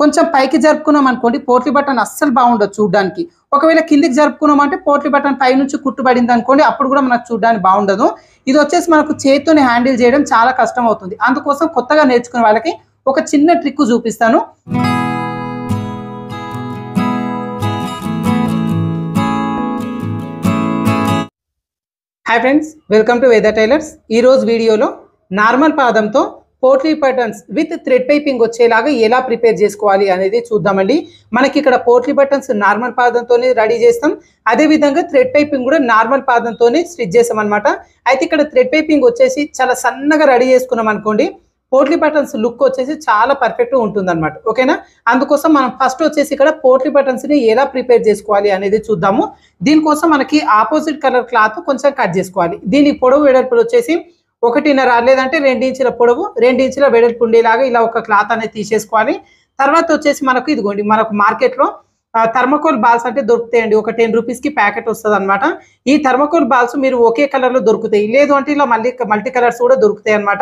కొంచెం పైకి జరుపుకున్నాం అనుకోండి పోట్లీ బటన్ అస్సలు బాగుండదు చూడడానికి ఒకవేళ కిందికి జరుపుకున్నాం అంటే పోట్లీ బటన్ పై నుంచి కుట్టుబడింది అనుకోండి అప్పుడు కూడా మనకు చూడడానికి బాగుండదు ఇది వచ్చేసి మనకు చేతితోని హ్యాండిల్ చేయడం చాలా కష్టం అవుతుంది అందుకోసం కొత్తగా నేర్చుకునే వాళ్ళకి ఒక చిన్న ట్రిక్ చూపిస్తాను hi friends welcome to weather tailors ఈరోజు వీడియోలో నార్మల్ పాదంతో potli buttons with thread piping వచ్చేలాగా ఎలా ప్రిపేర్ చేసుకోవాలి అనేది చూద్దామండి మనకి ఇక్కడ పోట్లీ బటన్స్ నార్మల్ పాదంతోనే రెడీ చేస్తాం అదేవిధంగా థ్రెడ్ పైపింగ్ కూడా నార్మల్ పాదంతోనే స్టిచ్ చేస్తాం అనమాట అయితే ఇక్కడ థ్రెడ్ పైపింగ్ వచ్చేసి చాలా సన్నగా రెడీ చేసుకున్నాం అనుకోండి పోట్లీ బటన్స్ లుక్ వచ్చేసి చాలా పర్ఫెక్ట్గా ఉంటుంది అనమాట ఓకేనా అందుకోసం మనం ఫస్ట్ వచ్చేసి ఇక్కడ పోట్లీ బటన్స్ని ఎలా ప్రిపేర్ చేసుకోవాలి అనేది చూద్దాము దీనికోసం మనకి ఆపోజిట్ కలర్ క్లాత్ కొంచెం కట్ చేసుకోవాలి దీని పొడవు వెడల్పులు వచ్చేసి ఒకటిన్నర లేదంటే ఇంచుల పొడవు రెండు ఇంచుల వెడల్పు ఉండేలాగా ఇలా ఒక క్లాత్ అనేది తీసేసుకోవాలి తర్వాత వచ్చేసి మనకు ఇదిగోండి మనకు మార్కెట్లో థర్మకోల్ బాల్స్ అంటే దొరుకుతాయండి ఒక టెన్ రూపీస్కి ప్యాకెట్ వస్తుంది అనమాట ఈ థర్మకోల్ బాల్స్ మీరు ఒకే కలర్లో దొరుకుతాయి లేదు అంటే ఇలా మళ్ళీ మల్టీ కలర్స్ కూడా దొరుకుతాయి అనమాట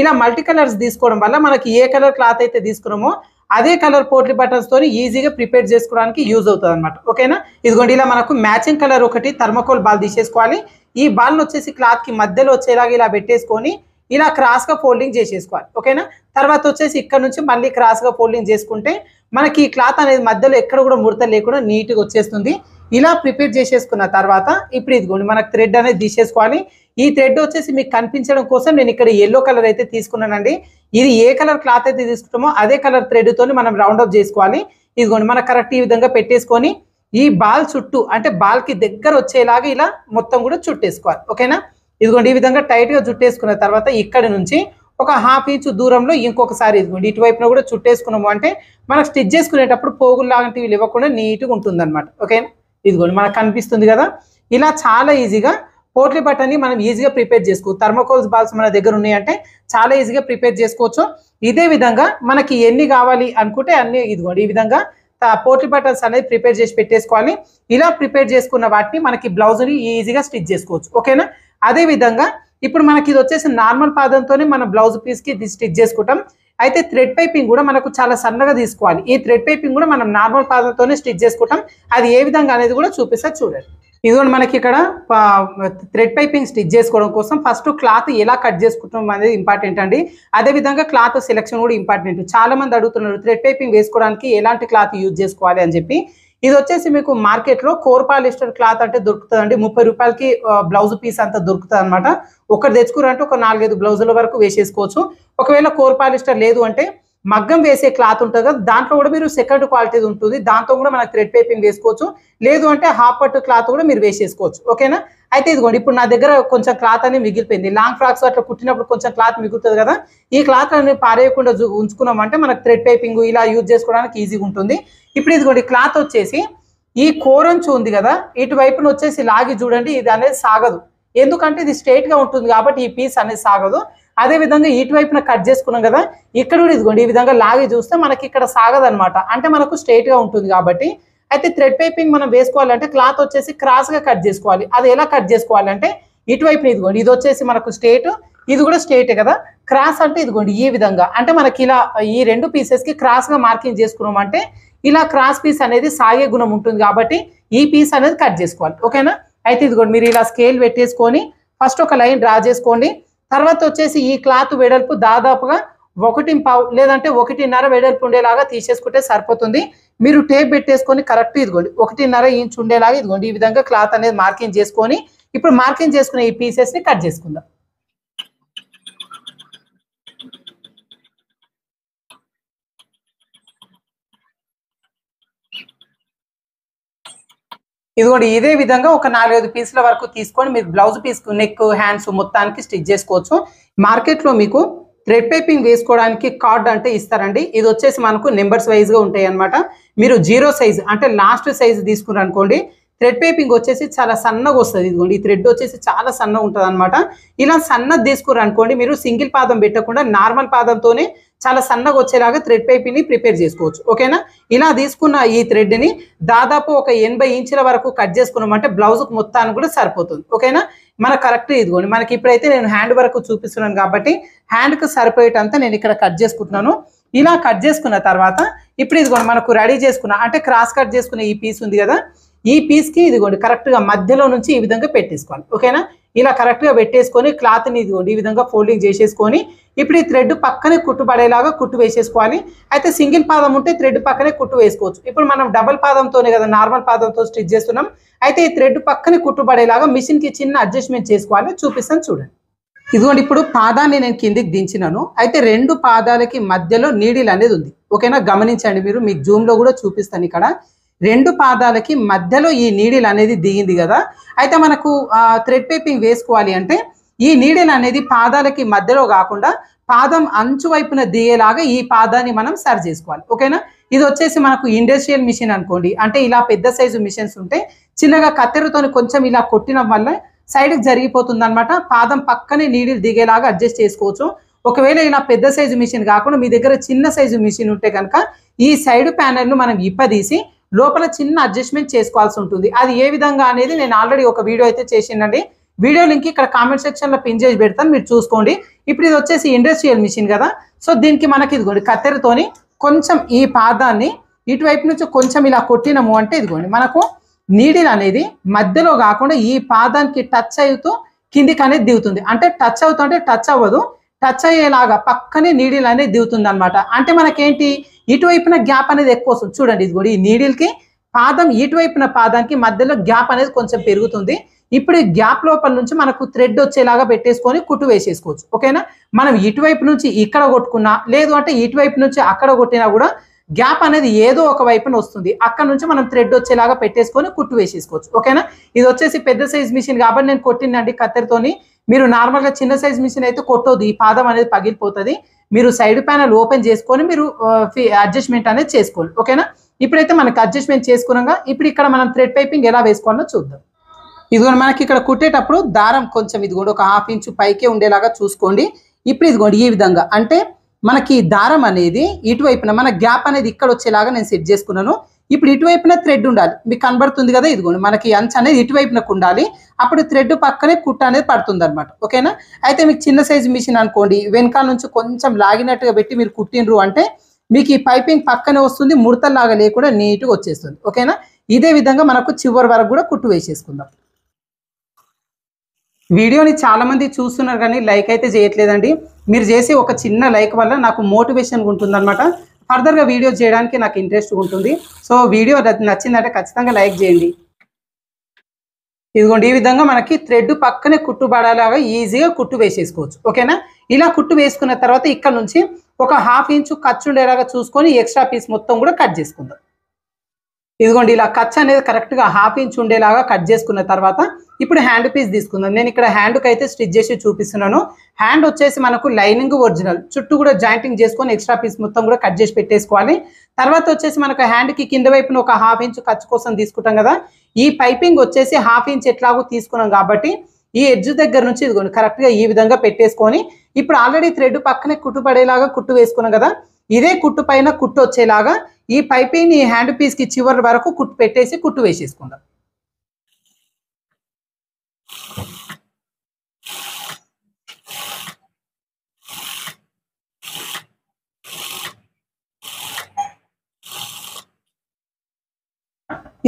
ఇలా మల్టీ కలర్స్ తీసుకోవడం వల్ల మనకి ఏ కలర్ క్లాత్ అయితే తీసుకున్నామో అదే కలర్ బటన్స్ బటన్స్తో ఈజీగా ప్రిపేర్ చేసుకోవడానికి యూజ్ అవుతుంది అనమాట ఓకేనా ఇదిగోండి ఇలా మనకు మ్యాచింగ్ కలర్ ఒకటి థర్మకోల్ బాల్ తీసేసుకోవాలి ఈ బాల్ని వచ్చేసి క్లాత్కి మధ్యలో వచ్చేలాగా ఇలా పెట్టేసుకొని ఇలా క్రాస్గా ఫోల్డింగ్ చేసేసుకోవాలి ఓకేనా తర్వాత వచ్చేసి ఇక్కడ నుంచి మళ్ళీ క్రాస్గా ఫోల్డింగ్ చేసుకుంటే మనకి ఈ క్లాత్ అనేది మధ్యలో ఎక్కడ కూడా ముడత లేకుండా నీట్గా వచ్చేస్తుంది ఇలా ప్రిపేర్ చేసేసుకున్న తర్వాత ఇప్పుడు ఇదిగోండి మనకు థ్రెడ్ అనేది తీసేసుకోవాలి ఈ థ్రెడ్ వచ్చేసి మీకు కనిపించడం కోసం నేను ఇక్కడ ఎల్లో కలర్ అయితే తీసుకున్నానండి ఇది ఏ కలర్ క్లాత్ అయితే తీసుకుంటామో అదే కలర్ తోని మనం రౌండ్ అప్ చేసుకోవాలి ఇదిగోండి మనకు కరెక్ట్ ఈ విధంగా పెట్టేసుకొని ఈ బాల్ చుట్టూ అంటే బాల్కి దగ్గర వచ్చేలాగా ఇలా మొత్తం కూడా చుట్టేసుకోవాలి ఓకేనా ఇదిగోండి ఈ విధంగా టైట్గా చుట్టేసుకున్న తర్వాత ఇక్కడ నుంచి ఒక హాఫ్ ఇంచ్ దూరంలో ఇంకొకసారి ఇదిగోండి ఇటువైపున కూడా చుట్టేసుకున్నాము అంటే మనకు స్టిచ్ చేసుకునేటప్పుడు పోగులు లాంటివి ఇవ్వకుండా నీట్గా ఉంటుందన్నమాట ఓకేనా ఇదిగోండి మనకు కనిపిస్తుంది కదా ఇలా చాలా ఈజీగా పోట్లీ బట్టని మనం ఈజీగా ప్రిపేర్ చేసుకోవచ్చు థర్మోకోల్స్ బాల్స్ మన దగ్గర ఉన్నాయంటే చాలా ఈజీగా ప్రిపేర్ చేసుకోవచ్చు ఇదే విధంగా మనకి ఎన్ని కావాలి అనుకుంటే అన్ని ఇదిగోండి ఈ విధంగా పోర్టల్ బటన్స్ అనేది ప్రిపేర్ చేసి పెట్టేసుకోవాలి ఇలా ప్రిపేర్ చేసుకున్న వాటిని మనకి బ్లౌజ్ని ఈజీగా స్టిచ్ చేసుకోవచ్చు ఓకేనా అదేవిధంగా ఇప్పుడు మనకి ఇది వచ్చేసి నార్మల్ పాదంతోనే మన బ్లౌజ్ పీస్కి స్టిచ్ చేసుకుంటాం అయితే థ్రెడ్ పైపింగ్ కూడా మనకు చాలా సన్నగా తీసుకోవాలి ఈ థ్రెడ్ పైపింగ్ కూడా మనం నార్మల్ పాదంతోనే స్టిచ్ చేసుకుంటాం అది ఏ విధంగా అనేది కూడా చూపిస్తా చూడండి ఇదిగోండి మనకి ఇక్కడ థ్రెడ్ పైపింగ్ స్టిచ్ చేసుకోవడం కోసం ఫస్ట్ క్లాత్ ఎలా కట్ చేసుకుంటాం అనేది ఇంపార్టెంట్ అండి అదేవిధంగా క్లాత్ సెలెక్షన్ కూడా ఇంపార్టెంట్ చాలా మంది అడుగుతున్నారు థ్రెడ్ పైపింగ్ వేసుకోవడానికి ఎలాంటి క్లాత్ యూజ్ చేసుకోవాలి అని చెప్పి ఇది వచ్చేసి మీకు మార్కెట్లో కోర్ పాలిస్టర్ క్లాత్ అంటే దొరుకుతుందండి ముప్పై రూపాయలకి బ్లౌజ్ పీస్ అంతా దొరుకుతుంది అనమాట ఒకటి తెచ్చుకురంటే ఒక నాలుగైదు బ్లౌజుల వరకు వేసేసుకోవచ్చు ఒకవేళ కోర్ పాలిస్టర్ లేదు అంటే మగ్గం వేసే క్లాత్ ఉంటుంది కదా దాంట్లో కూడా మీరు సెకండ్ క్వాలిటీ ఉంటుంది దాంతో కూడా మనకు థ్రెడ్ పేపింగ్ వేసుకోవచ్చు లేదు అంటే హాఫ్ పట్టు క్లాత్ కూడా మీరు వేసేసుకోవచ్చు ఓకేనా అయితే ఇదిగోండి ఇప్పుడు నా దగ్గర కొంచెం క్లాత్ అనేది మిగిలిపోయింది లాంగ్ ఫ్రాక్స్ అట్లా కుట్టినప్పుడు కొంచెం క్లాత్ మిగులుతుంది కదా ఈ క్లాత్ అనేది పారేయకుండా ఉంచుకున్నామంటే మనకు థ్రెడ్ పేపింగ్ ఇలా యూజ్ చేసుకోవడానికి ఈజీగా ఉంటుంది ఇప్పుడు ఇదిగోండి క్లాత్ వచ్చేసి ఈ కోరంచు ఉంది కదా ఇటువైపున వచ్చేసి లాగి చూడండి ఇది అనేది సాగదు ఎందుకంటే ఇది గా ఉంటుంది కాబట్టి ఈ పీస్ అనేది సాగదు అదే విధంగా ఇటువైపున కట్ చేసుకున్నాం కదా ఇక్కడ కూడా ఇదిగోండి ఈ విధంగా లాగి చూస్తే మనకి ఇక్కడ సాగదనమాట అంటే మనకు స్ట్రైట్గా ఉంటుంది కాబట్టి అయితే థ్రెడ్ పైపింగ్ మనం వేసుకోవాలంటే క్లాత్ వచ్చేసి క్రాస్గా కట్ చేసుకోవాలి అది ఎలా కట్ చేసుకోవాలంటే ఇటువైపున ఇదిగోండి ఇది వచ్చేసి మనకు స్టేట్ ఇది కూడా స్ట్రేట్ కదా క్రాస్ అంటే ఇదిగోండి ఈ విధంగా అంటే మనకి ఇలా ఈ రెండు పీసెస్కి క్రాస్గా మార్కింగ్ చేసుకున్నాం అంటే ఇలా క్రాస్ పీస్ అనేది సాగే గుణం ఉంటుంది కాబట్టి ఈ పీస్ అనేది కట్ చేసుకోవాలి ఓకేనా అయితే ఇదిగోండి మీరు ఇలా స్కేల్ పెట్టేసుకొని ఫస్ట్ ఒక లైన్ డ్రా చేసుకోండి తర్వాత వచ్చేసి ఈ క్లాత్ వెడల్పు దాదాపుగా ఒకటి పావు లేదంటే ఒకటిన్నర వెడల్పు ఉండేలాగా తీసేసుకుంటే సరిపోతుంది మీరు టేప్ పెట్టేసుకొని కరెక్ట్ ఇదిగోండి ఒకటిన్నర ఇంచు ఉండేలాగా ఇదిగోండి ఈ విధంగా క్లాత్ అనేది మార్కింగ్ చేసుకొని ఇప్పుడు మార్కింగ్ చేసుకునే ఈ పీసెస్ని కట్ చేసుకుందాం ఇది కూడా ఇదే విధంగా ఒక నాలుగైదు పీసుల వరకు తీసుకొని మీరు బ్లౌజ్ పీస్ నెక్ హ్యాండ్స్ మొత్తానికి స్టిచ్ చేసుకోవచ్చు మార్కెట్లో మీకు థ్రెడ్ పేపింగ్ వేసుకోవడానికి కార్డ్ అంటే ఇస్తారండి ఇది వచ్చేసి మనకు నెంబర్స్ వైజ్గా ఉంటాయి అనమాట మీరు జీరో సైజ్ అంటే లాస్ట్ సైజ్ తీసుకున్నారు అనుకోండి థ్రెడ్ పైపింగ్ వచ్చేసి చాలా సన్నగా వస్తుంది ఇదిగోండి ఈ థ్రెడ్ వచ్చేసి చాలా సన్నగా ఉంటుంది అనమాట ఇలా సన్నది తీసుకురు అనుకోండి మీరు సింగిల్ పాదం పెట్టకుండా నార్మల్ పాదంతోనే చాలా సన్నగా వచ్చేలాగా థ్రెడ్ పైపింగ్ని ప్రిపేర్ చేసుకోవచ్చు ఓకేనా ఇలా తీసుకున్న ఈ థ్రెడ్ని దాదాపు ఒక ఎనభై ఇంచుల వరకు కట్ చేసుకున్నామంటే బ్లౌజ్కి మొత్తానికి కూడా సరిపోతుంది ఓకేనా మన కరెక్ట్ ఇదిగోండి మనకి ఇప్పుడైతే నేను హ్యాండ్ వరకు చూపిస్తున్నాను కాబట్టి హ్యాండ్కి సరిపోయేటంతా నేను ఇక్కడ కట్ చేసుకుంటున్నాను ఇలా కట్ చేసుకున్న తర్వాత ఇప్పుడు ఇదిగోండి మనకు రెడీ చేసుకున్న అంటే క్రాస్ కట్ చేసుకున్న ఈ పీస్ ఉంది కదా ఈ పీస్కి ఇదిగోండి కరెక్ట్గా మధ్యలో నుంచి ఈ విధంగా పెట్టేసుకోవాలి ఓకేనా ఇలా కరెక్ట్గా పెట్టేసుకొని క్లాత్ని ఇదిగోండి ఈ విధంగా ఫోల్డింగ్ చేసేసుకొని ఇప్పుడు ఈ థ్రెడ్ పక్కనే కుట్టు పడేలాగా కుట్టు వేసేసుకోవాలి అయితే సింగిల్ పాదం ఉంటే థ్రెడ్ పక్కనే కుట్టు వేసుకోవచ్చు ఇప్పుడు మనం డబల్ పాదంతోనే కదా నార్మల్ పాదంతో స్టిచ్ చేస్తున్నాం అయితే ఈ థ్రెడ్ పక్కనే కుట్టు పడేలాగా మిషన్కి చిన్న అడ్జస్ట్మెంట్ చేసుకోవాలి చూపిస్తాను చూడండి ఇదిగోండి ఇప్పుడు పాదాన్ని నేను కిందికి దించినాను అయితే రెండు పాదాలకి మధ్యలో నీడిల్ అనేది ఉంది ఓకేనా గమనించండి మీరు మీకు జూమ్లో కూడా చూపిస్తాను ఇక్కడ రెండు పాదాలకి మధ్యలో ఈ నీడిల్ అనేది దిగింది కదా అయితే మనకు థ్రెడ్ పేపింగ్ వేసుకోవాలి అంటే ఈ నీడిల్ అనేది పాదాలకి మధ్యలో కాకుండా పాదం అంచు వైపున దిగేలాగా ఈ పాదాన్ని మనం సరి చేసుకోవాలి ఓకేనా ఇది వచ్చేసి మనకు ఇండస్ట్రియల్ మిషన్ అనుకోండి అంటే ఇలా పెద్ద సైజు మిషన్స్ ఉంటే చిన్నగా కత్తెరతో కొంచెం ఇలా కొట్టడం వల్ల సైడ్కి జరిగిపోతుంది అనమాట పాదం పక్కనే నీడిల్ దిగేలాగా అడ్జస్ట్ చేసుకోవచ్చు ఒకవేళ ఇలా పెద్ద సైజు మిషన్ కాకుండా మీ దగ్గర చిన్న సైజు మిషన్ ఉంటే కనుక ఈ సైడ్ ప్యానల్ను మనం ఇప్పదీసి లోపల చిన్న అడ్జస్ట్మెంట్ చేసుకోవాల్సి ఉంటుంది అది ఏ విధంగా అనేది నేను ఆల్రెడీ ఒక వీడియో అయితే చేసిందండి వీడియో లింక్ ఇక్కడ కామెంట్ సెక్షన్లో పిన్ చేసి పెడతాను మీరు చూసుకోండి ఇప్పుడు ఇది వచ్చేసి ఇండస్ట్రియల్ మిషన్ కదా సో దీనికి మనకి ఇదిగోండి కత్తెరతోని కొంచెం ఈ పాదాన్ని ఇటువైపు నుంచి కొంచెం ఇలా కొట్టినము అంటే ఇదిగోండి మనకు నీడిల్ అనేది మధ్యలో కాకుండా ఈ పాదానికి టచ్ అవుతూ కిందికి అనేది దిగుతుంది అంటే టచ్ అవుతుంటే టచ్ అవ్వదు టచ్ అయ్యేలాగా పక్కనే నీడిల్ అనేది దిగుతుంది అంటే మనకేంటి ఇటువైపున గ్యాప్ అనేది ఎక్కువ వస్తుంది చూడండి ఇది కూడా ఈ నీడిల్కి పాదం ఇటువైపున పాదానికి మధ్యలో గ్యాప్ అనేది కొంచెం పెరుగుతుంది ఇప్పుడు ఈ గ్యాప్ లోపల నుంచి మనకు థ్రెడ్ వచ్చేలాగా పెట్టేసుకొని కుట్టు వేసేసుకోవచ్చు ఓకేనా మనం ఇటువైపు నుంచి ఇక్కడ కొట్టుకున్నా లేదు అంటే ఇటువైపు నుంచి అక్కడ కొట్టినా కూడా గ్యాప్ అనేది ఏదో ఒక వైపున వస్తుంది అక్కడ నుంచి మనం థ్రెడ్ వచ్చేలాగా పెట్టేసుకొని కుట్టు వేసేసుకోవచ్చు ఓకేనా ఇది వచ్చేసి పెద్ద సైజ్ మిషన్ కాబట్టి నేను కొట్టినండి కత్తెరతోని మీరు నార్మల్గా చిన్న సైజ్ మిషన్ అయితే కొట్టదు ఈ పాదం అనేది పగిలిపోతుంది మీరు సైడ్ ప్యానల్ ఓపెన్ చేసుకొని మీరు అడ్జస్ట్మెంట్ అనేది చేసుకోవాలి ఓకేనా ఇప్పుడైతే మనకు అడ్జస్ట్మెంట్ చేసుకున్నాక ఇప్పుడు ఇక్కడ మనం థ్రెడ్ పైపింగ్ ఎలా వేసుకోవాలో చూద్దాం ఇదిగోండి మనకి ఇక్కడ కుట్టేటప్పుడు దారం కొంచెం ఇదిగోండి ఒక హాఫ్ ఇంచు పైకే ఉండేలాగా చూసుకోండి ఇప్పుడు ఇదిగోండి ఈ విధంగా అంటే మనకి దారం అనేది ఇటువైపున మన గ్యాప్ అనేది ఇక్కడ వచ్చేలాగా నేను సెట్ చేసుకున్నాను ఇప్పుడు ఇటువైపున థ్రెడ్ ఉండాలి మీకు కనబడుతుంది కదా ఇదిగోండి మనకి అంచ్ అనేది ఇటువైపునకు ఉండాలి అప్పుడు థ్రెడ్ పక్కనే కుట్ట అనేది పడుతుంది అనమాట ఓకేనా అయితే మీకు చిన్న సైజు మిషన్ అనుకోండి వెనకాల నుంచి కొంచెం లాగినట్టుగా పెట్టి మీరు కుట్టినరు అంటే మీకు ఈ పైపింగ్ పక్కనే వస్తుంది లాగా లేకుండా నీట్గా వచ్చేస్తుంది ఓకేనా ఇదే విధంగా మనకు చివరి వరకు కూడా కుట్టు వేసేసుకుందాం వీడియోని చాలామంది చూస్తున్నారు కానీ లైక్ అయితే చేయట్లేదండి మీరు చేసే ఒక చిన్న లైక్ వల్ల నాకు మోటివేషన్గా ఉంటుందన్నమాట ఫర్దర్గా వీడియో చేయడానికి నాకు ఇంట్రెస్ట్ ఉంటుంది సో వీడియో నచ్చిందంటే ఖచ్చితంగా లైక్ చేయండి ఇదిగోండి ఈ విధంగా మనకి థ్రెడ్ పక్కనే కుట్టు పడాలాగా ఈజీగా కుట్టు వేసేసుకోవచ్చు ఓకేనా ఇలా కుట్టు వేసుకున్న తర్వాత ఇక్కడ నుంచి ఒక హాఫ్ ఇంచు ఖర్చు ఉండేలాగా చూసుకొని ఎక్స్ట్రా పీస్ మొత్తం కూడా కట్ చేసుకుందాం ఇదిగోండి ఇలా ఖర్చు అనేది కరెక్ట్గా హాఫ్ ఇంచ్ ఉండేలాగా కట్ చేసుకున్న తర్వాత ఇప్పుడు హ్యాండ్ పీస్ తీసుకుందాం నేను ఇక్కడ హ్యాండ్కి అయితే స్టిచ్ చేసి చూపిస్తున్నాను హ్యాండ్ వచ్చేసి మనకు లైనింగ్ ఒరిజినల్ చుట్టూ కూడా జాయింటింగ్ చేసుకొని ఎక్స్ట్రా పీస్ మొత్తం కూడా కట్ చేసి పెట్టేసుకోవాలి తర్వాత వచ్చేసి మనకు హ్యాండ్కి కింద వైపున ఒక హాఫ్ ఇంచ్ ఖర్చు కోసం తీసుకుంటాం కదా ఈ పైపింగ్ వచ్చేసి హాఫ్ ఇంచ్ ఎట్లాగో తీసుకున్నాం కాబట్టి ఈ ఎడ్జ్ దగ్గర నుంచి ఇదిగోండి కరెక్ట్గా ఈ విధంగా పెట్టేసుకొని ఇప్పుడు ఆల్రెడీ థ్రెడ్ పక్కనే కుట్టు పడేలాగా కుట్టు వేసుకున్నాం కదా ఇదే కుట్టు పైన కుట్టు వచ్చేలాగా ఈ పైపింగ్ ఈ హ్యాండ్ పీస్కి చివరి వరకు కుట్టు పెట్టేసి కుట్టు వేసేసుకుందాం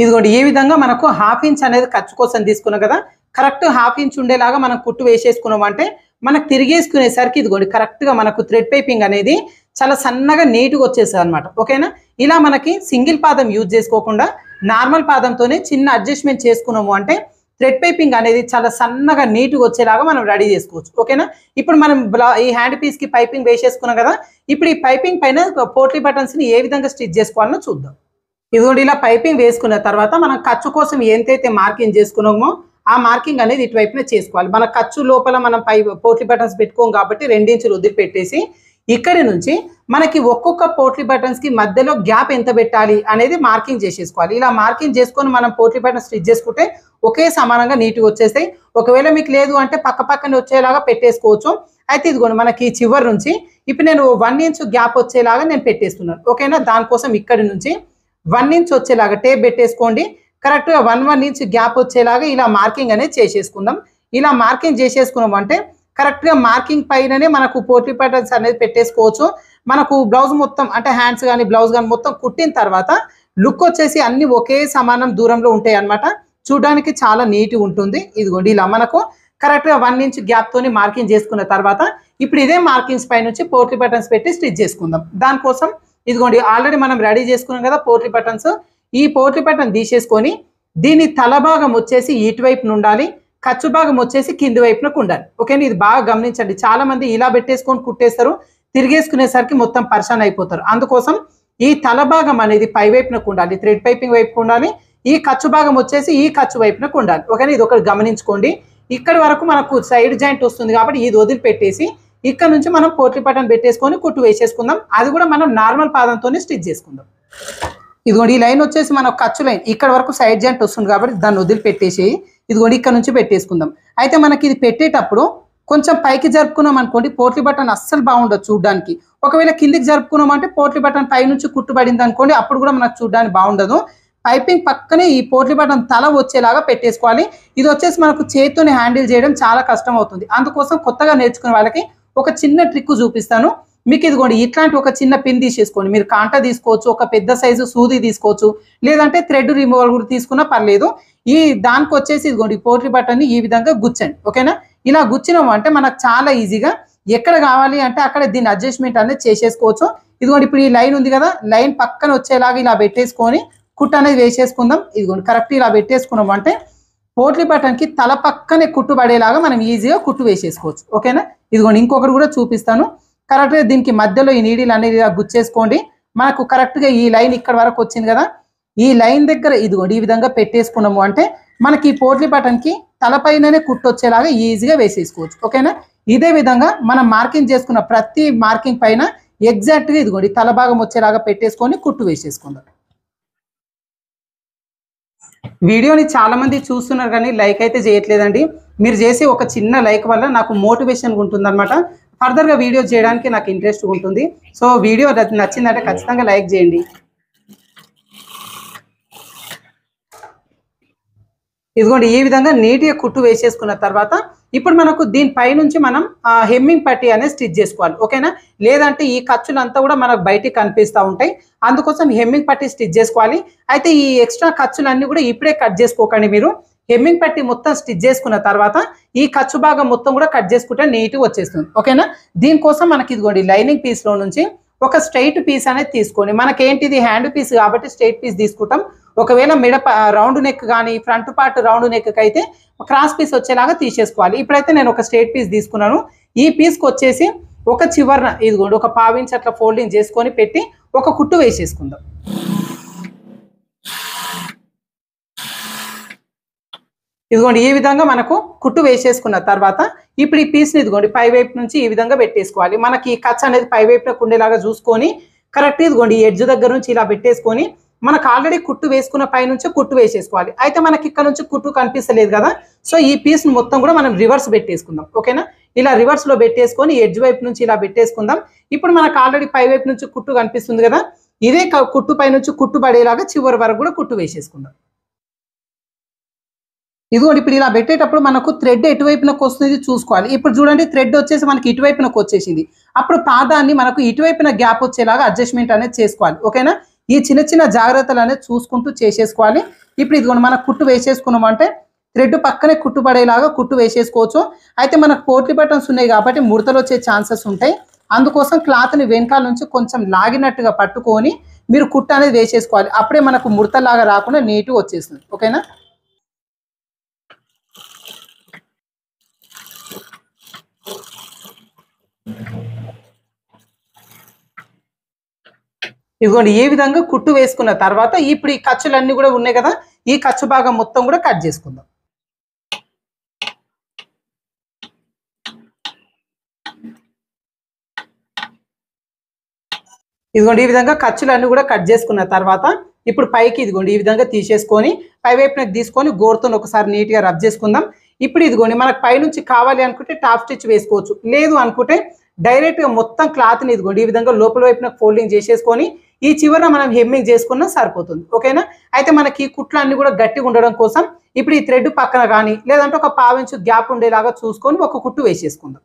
ఇదిగోండి ఈ విధంగా మనకు హాఫ్ ఇంచ్ అనేది ఖర్చు కోసం తీసుకున్నాం కదా కరెక్ట్ హాఫ్ ఇంచ్ ఉండేలాగా మనం కుట్టు వేసేసుకున్నాం అంటే మనకు తిరిగేసుకునేసరికి ఇదిగోండి కరెక్ట్గా మనకు థ్రెడ్ పైపింగ్ అనేది చాలా సన్నగా నీట్గా వచ్చేస్తుంది అనమాట ఓకేనా ఇలా మనకి సింగిల్ పాదం యూజ్ చేసుకోకుండా నార్మల్ పాదంతోనే చిన్న అడ్జస్ట్మెంట్ చేసుకున్నాము అంటే థ్రెడ్ పైపింగ్ అనేది చాలా సన్నగా నీట్గా వచ్చేలాగా మనం రెడీ చేసుకోవచ్చు ఓకేనా ఇప్పుడు మనం ఈ హ్యాండ్ పీస్కి పైపింగ్ వేసేసుకున్నాం కదా ఇప్పుడు ఈ పైపింగ్ పైన పోట్లీ బటన్స్ని ఏ విధంగా స్టిచ్ చేసుకోవాలో చూద్దాం ఇది కూడా ఇలా పైపింగ్ వేసుకున్న తర్వాత మనం ఖర్చు కోసం ఎంతైతే మార్కింగ్ చేసుకున్నామో ఆ మార్కింగ్ అనేది ఇటువైపున చేసుకోవాలి మన ఖర్చు లోపల మనం పై పోట్లీ బటన్స్ పెట్టుకోం కాబట్టి రెండించులు వదిలిపెట్టేసి పెట్టేసి ఇక్కడి నుంచి మనకి ఒక్కొక్క పోట్లీ బటన్స్కి మధ్యలో గ్యాప్ ఎంత పెట్టాలి అనేది మార్కింగ్ చేసేసుకోవాలి ఇలా మార్కింగ్ చేసుకొని మనం పోట్లీ బటన్స్ స్టిచ్ చేసుకుంటే ఒకే సమానంగా నీట్గా వచ్చేస్తాయి ఒకవేళ మీకు లేదు అంటే పక్క పక్కన వచ్చేలాగా పెట్టేసుకోవచ్చు అయితే ఇదిగోండి మనకి చివరి నుంచి ఇప్పుడు నేను వన్ ఇంచ్ గ్యాప్ వచ్చేలాగా నేను పెట్టేస్తున్నాను ఓకేనా దానికోసం ఇక్కడి నుంచి వన్ నుంచి వచ్చేలాగా టేప్ పెట్టేసుకోండి కరెక్ట్గా వన్ వన్ నుంచి గ్యాప్ వచ్చేలాగా ఇలా మార్కింగ్ అనేది చేసేసుకుందాం ఇలా మార్కింగ్ చేసేసుకున్నాం అంటే కరెక్ట్గా మార్కింగ్ పైననే మనకు పోటీ ప్యాటర్న్స్ అనేది పెట్టేసుకోవచ్చు మనకు బ్లౌజ్ మొత్తం అంటే హ్యాండ్స్ కానీ బ్లౌజ్ కానీ మొత్తం కుట్టిన తర్వాత లుక్ వచ్చేసి అన్ని ఒకే సమానం దూరంలో ఉంటాయి అనమాట చూడడానికి చాలా నీట్గా ఉంటుంది ఇదిగోండి ఇలా మనకు కరెక్ట్గా వన్ ఇంచ్ గ్యాప్తోని మార్కింగ్ చేసుకున్న తర్వాత ఇప్పుడు ఇదే మార్కింగ్స్ పై నుంచి ప్యాటర్న్స్ పెట్టి స్టిచ్ చేసుకుందాం దానికోసం ఇదిగోండి ఆల్రెడీ మనం రెడీ చేసుకున్నాం కదా పోర్ట్రీ పటన్స్ ఈ పోర్ట్రీ పటన్ తీసేసుకొని దీని తల భాగం వచ్చేసి ఇటువైపున ఉండాలి ఖర్చు భాగం వచ్చేసి కింది వైపునకు ఉండాలి ఓకేనా ఇది బాగా గమనించండి చాలా మంది ఇలా పెట్టేసుకొని కుట్టేస్తారు తిరిగేసుకునేసరికి మొత్తం పర్షాన్ అయిపోతారు అందుకోసం ఈ తల భాగం అనేది పై వైపున ఉండాలి థ్రెడ్ పైపింగ్ వైపుకు ఉండాలి ఈ ఖర్చు భాగం వచ్చేసి ఈ ఖర్చు వైపునకు ఉండాలి ఓకేనా ఇది ఒకటి గమనించుకోండి ఇక్కడ వరకు మనకు సైడ్ జాయింట్ వస్తుంది కాబట్టి ఇది వదిలిపెట్టేసి ఇక్కడ నుంచి మనం పోట్లీ బటన్ పెట్టేసుకొని కుట్టు వేసేసుకుందాం అది కూడా మనం నార్మల్ పాదంతో స్టిచ్ చేసుకుందాం ఇదిగోండి ఈ లైన్ వచ్చేసి మనం ఖర్చు లైన్ ఇక్కడ వరకు సైడ్ జాయింట్ వస్తుంది కాబట్టి దాన్ని వదిలి పెట్టేసేయి ఇదిగోండి ఇక్కడ నుంచి పెట్టేసుకుందాం అయితే మనకి ఇది పెట్టేటప్పుడు కొంచెం పైకి జరుపుకున్నాం అనుకోండి పోట్లీ బటన్ అస్సలు బాగుండదు చూడడానికి ఒకవేళ కిందికి జరుపుకున్నాం అంటే పోట్లీ బటన్ పై నుంచి కుట్టుబడింది అనుకోండి అప్పుడు కూడా మనకు చూడడానికి బాగుండదు పైపింగ్ పక్కనే ఈ పోట్లీ బటన్ తల వచ్చేలాగా పెట్టేసుకోవాలి ఇది వచ్చేసి మనకు చేతితోనే హ్యాండిల్ చేయడం చాలా కష్టం అవుతుంది అందుకోసం కొత్తగా నేర్చుకునే వాళ్ళకి ఒక చిన్న ట్రిక్ చూపిస్తాను మీకు ఇదిగోండి ఇట్లాంటి ఒక చిన్న పిన్ తీసేసుకోండి మీరు కాంట తీసుకోవచ్చు ఒక పెద్ద సైజు సూది తీసుకోవచ్చు లేదంటే థ్రెడ్ రిమూవల్ కూడా తీసుకున్నా పర్లేదు ఈ దానికి వచ్చేసి ఇదిగోండి పోట్రీ బట్టని ఈ విధంగా గుచ్చండి ఓకేనా ఇలా గుచ్చినాము అంటే మనకు చాలా ఈజీగా ఎక్కడ కావాలి అంటే అక్కడ దీన్ని అడ్జస్ట్మెంట్ అనేది చేసేసుకోవచ్చు ఇదిగోండి ఇప్పుడు ఈ లైన్ ఉంది కదా లైన్ పక్కన వచ్చేలాగా ఇలా పెట్టేసుకొని కుట్ అనేది వేసేసుకుందాం ఇదిగోండి కరెక్ట్ ఇలా పెట్టేసుకున్నాం అంటే పోట్లీ బటన్కి తల పక్కనే కుట్టు పడేలాగా మనం ఈజీగా కుట్టు వేసేసుకోవచ్చు ఓకేనా ఇదిగోండి ఇంకొకటి కూడా చూపిస్తాను కరెక్ట్గా దీనికి మధ్యలో ఈ నీడీలు అనేది గుచ్చేసుకోండి మనకు కరెక్ట్గా ఈ లైన్ ఇక్కడ వరకు వచ్చింది కదా ఈ లైన్ దగ్గర ఇదిగోండి ఈ విధంగా పెట్టేసుకున్నాము అంటే మనకి ఈ పోట్లీ బటన్కి తలపైననే కుట్టు వచ్చేలాగా ఈజీగా వేసేసుకోవచ్చు ఓకేనా ఇదే విధంగా మనం మార్కింగ్ చేసుకున్న ప్రతి మార్కింగ్ పైన ఎగ్జాక్ట్గా ఇదిగోండి తల భాగం వచ్చేలాగా పెట్టేసుకొని కుట్టు వేసేసుకుందాం వీడియోని చాలామంది చూస్తున్నారు కానీ లైక్ అయితే చేయట్లేదండి మీరు చేసే ఒక చిన్న లైక్ వల్ల నాకు మోటివేషన్ ఉంటుందన్నమాట ఫర్దర్గా వీడియో చేయడానికి నాకు ఇంట్రెస్ట్ ఉంటుంది సో వీడియో నచ్చిందంటే ఖచ్చితంగా లైక్ చేయండి ఇదిగోండి ఈ విధంగా నీట్గా కుట్టు వేసేసుకున్న తర్వాత ఇప్పుడు మనకు దీనిపై నుంచి మనం హెమ్మింగ్ పట్టి అనేది స్టిచ్ చేసుకోవాలి ఓకేనా లేదంటే ఈ ఖర్చులంతా కూడా మనకు బయటికి కనిపిస్తూ ఉంటాయి అందుకోసం హెమ్మింగ్ పట్టి స్టిచ్ చేసుకోవాలి అయితే ఈ ఎక్స్ట్రా ఖర్చులన్నీ కూడా ఇప్పుడే కట్ చేసుకోకండి మీరు హెమ్మింగ్ పట్టి మొత్తం స్టిచ్ చేసుకున్న తర్వాత ఈ ఖర్చు భాగం మొత్తం కూడా కట్ చేసుకుంటే నీట్గా వచ్చేస్తుంది ఓకేనా దీనికోసం మనకి ఇదిగోండి లైనింగ్ పీస్లో నుంచి ఒక స్ట్రైట్ పీస్ అనేది తీసుకోండి మనకేంటిది హ్యాండ్ పీస్ కాబట్టి స్ట్రైట్ పీస్ తీసుకుంటాం ఒకవేళ మిడ రౌండ్ నెక్ కానీ ఫ్రంట్ పార్ట్ రౌండ్ నెక్ అయితే క్రాస్ పీస్ వచ్చేలాగా తీసేసుకోవాలి ఇప్పుడైతే నేను ఒక స్ట్రేట్ పీస్ తీసుకున్నాను ఈ పీస్కి వచ్చేసి ఒక చివరన ఇదిగోండి ఒక పావించి అట్లా ఫోల్డింగ్ చేసుకొని పెట్టి ఒక కుట్టు వేసేసుకుందాం ఇదిగోండి ఈ విధంగా మనకు కుట్టు వేసేసుకున్న తర్వాత ఇప్పుడు ఈ పీస్ని ఇదిగోండి పై వైపు నుంచి ఈ విధంగా పెట్టేసుకోవాలి మనకి కచ్చ అనేది పై వైపున ఉండేలాగా చూసుకొని కరెక్ట్ ఇదిగోండి ఈ ఎడ్జ్ దగ్గర నుంచి ఇలా పెట్టేసుకొని మనకు ఆల్రెడీ కుట్టు వేసుకున్న పై నుంచి కుట్టు వేసేసుకోవాలి అయితే మనకి ఇక్కడ నుంచి కుట్టు కనిపిస్తలేదు కదా సో ఈ పీస్ మొత్తం కూడా మనం రివర్స్ పెట్టేసుకుందాం ఓకేనా ఇలా రివర్స్ లో పెట్టేసుకొని ఎడ్జ్ వైపు నుంచి ఇలా పెట్టేసుకుందాం ఇప్పుడు మనకు ఆల్రెడీ పై వైపు నుంచి కుట్టు కనిపిస్తుంది కదా ఇదే కుట్టు పై నుంచి కుట్టు పడేలాగా చివరి వరకు కూడా కుట్టు వేసేసుకుందాం ఇదిగో ఇప్పుడు ఇలా పెట్టేటప్పుడు మనకు థ్రెడ్ ఎటువైపునకు వస్తుంది చూసుకోవాలి ఇప్పుడు చూడండి థ్రెడ్ వచ్చేసి మనకి ఇటువైపునకు వచ్చేసింది అప్పుడు పాదాన్ని మనకు ఇటువైపున గ్యాప్ వచ్చేలాగా అడ్జస్ట్మెంట్ అనేది చేసుకోవాలి ఓకేనా ఈ చిన్న చిన్న జాగ్రత్తలు అనేది చూసుకుంటూ చేసేసుకోవాలి ఇప్పుడు ఇదిగోండి మనం కుట్టు వేసేసుకున్నాం అంటే థ్రెడ్ పక్కనే కుట్టు పడేలాగా కుట్టు వేసేసుకోవచ్చు అయితే మనకు పోట్లీ బటన్స్ ఉన్నాయి కాబట్టి ముడతలు వచ్చే ఛాన్సెస్ ఉంటాయి అందుకోసం క్లాత్ని వెనకాల నుంచి కొంచెం లాగినట్టుగా పట్టుకొని మీరు కుట్ట అనేది వేసేసుకోవాలి అప్పుడే మనకు ముడతలాగా రాకుండా నీట్గా వచ్చేస్తుంది ఓకేనా ఇదిగోండి ఈ విధంగా కుట్టు వేసుకున్న తర్వాత ఇప్పుడు ఈ ఖర్చులన్నీ కూడా ఉన్నాయి కదా ఈ ఖర్చు భాగం మొత్తం కూడా కట్ చేసుకుందాం ఇదిగోండి ఈ విధంగా ఖర్చులన్నీ కూడా కట్ చేసుకున్న తర్వాత ఇప్పుడు పైకి ఇదిగోండి ఈ విధంగా తీసేసుకొని పైవైపున తీసుకొని గోరుతో ఒకసారి నీట్గా రబ్ చేసుకుందాం ఇప్పుడు ఇదిగోండి మనకు పైనుంచి కావాలి అనుకుంటే టాప్ స్టిచ్ వేసుకోవచ్చు లేదు అనుకుంటే డైరెక్ట్గా మొత్తం క్లాత్ని ఇదిగోండి ఈ విధంగా లోపల వైపున ఫోల్డింగ్ చేసేసుకొని ఈ చివరన మనం హెమ్మింగ్ చేసుకున్నా సరిపోతుంది ఓకేనా అయితే మనకి కుట్లు అన్ని కూడా గట్టిగా ఉండడం కోసం ఇప్పుడు ఈ థ్రెడ్ పక్కన కానీ లేదంటే ఒక పావించు గ్యాప్ ఉండేలాగా చూసుకొని ఒక కుట్టు వేసేసుకుందాం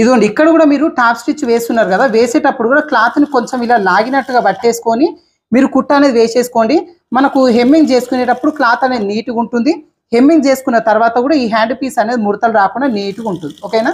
ఇదిగోండి ఇక్కడ కూడా మీరు టాప్ స్టిచ్ వేస్తున్నారు కదా వేసేటప్పుడు కూడా క్లాత్ని కొంచెం ఇలా లాగినట్టుగా పట్టేసుకొని మీరు కుట్ట అనేది వేసేసుకోండి మనకు హెమ్మింగ్ చేసుకునేటప్పుడు క్లాత్ అనేది నీట్గా ఉంటుంది హెమ్మింగ్ చేసుకున్న తర్వాత కూడా ఈ హ్యాండ్ పీస్ అనేది ముడతలు రాకుండా నీట్గా ఉంటుంది ఓకేనా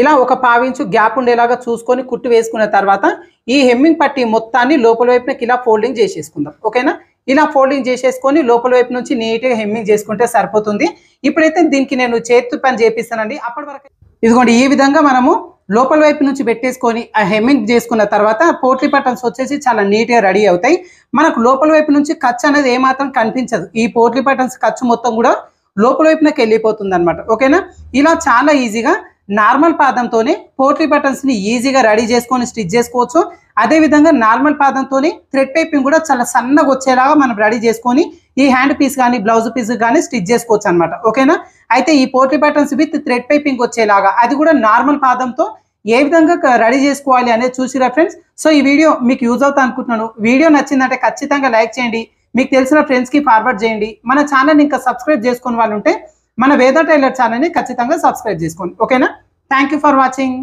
ఇలా ఒక పావించు గ్యాప్ ఉండేలాగా చూసుకొని కుట్టు వేసుకున్న తర్వాత ఈ హెమ్మింగ్ పట్టి మొత్తాన్ని లోపల వైపునకి ఇలా ఫోల్డింగ్ చేసేసుకుందాం ఓకేనా ఇలా ఫోల్డింగ్ చేసేసుకొని లోపల వైపు నుంచి నీట్గా హెమ్మింగ్ చేసుకుంటే సరిపోతుంది ఇప్పుడైతే దీనికి నేను చేతి పని చేపిస్తానండి అప్పటి వరకు ఇదిగోండి ఈ విధంగా మనము లోపల వైపు నుంచి పెట్టేసుకొని ఆ హెమ్మింగ్ చేసుకున్న తర్వాత పోట్రీ బటన్స్ వచ్చేసి చాలా నీట్గా రెడీ అవుతాయి మనకు లోపల వైపు నుంచి ఖర్చు అనేది ఏమాత్రం కనిపించదు ఈ పోట్లీ బటన్స్ ఖర్చు మొత్తం కూడా లోపల వైపునకి వెళ్ళిపోతుంది అనమాట ఓకేనా ఇలా చాలా ఈజీగా నార్మల్ పాదంతోనే పోట్రీ బటన్స్ని ఈజీగా రెడీ చేసుకొని స్టిచ్ చేసుకోవచ్చు అదేవిధంగా నార్మల్ పాదంతోనే థ్రెడ్ పైపింగ్ కూడా చాలా సన్నగా వచ్చేలాగా మనం రెడీ చేసుకొని ఈ హ్యాండ్ పీస్ కానీ బ్లౌజ్ పీస్ కానీ స్టిచ్ చేసుకోవచ్చు అనమాట ఓకేనా అయితే ఈ potli buttons with thread piping వచ్చేలాగా అది కూడా నార్మల్ పాదంతో ఏ విధంగా రెడీ చేసుకోవాలి అనేది చూసిరా ఫ్రెండ్స్ సో ఈ వీడియో మీకు యూజ్ అవుతా అనుకుంటున్నాను వీడియో నచ్చిందంటే ఖచ్చితంగా లైక్ చేయండి మీకు తెలిసిన ఫ్రెండ్స్కి ఫార్వర్డ్ చేయండి మన ఛానల్ ఇంకా సబ్స్క్రైబ్ చేసుకుని వాళ్ళు ఉంటే మన వేద టైలర్ ఛానల్ని ఖచ్చితంగా సబ్స్క్రైబ్ చేసుకోండి ఓకేనా థ్యాంక్ ఫర్ వాచింగ్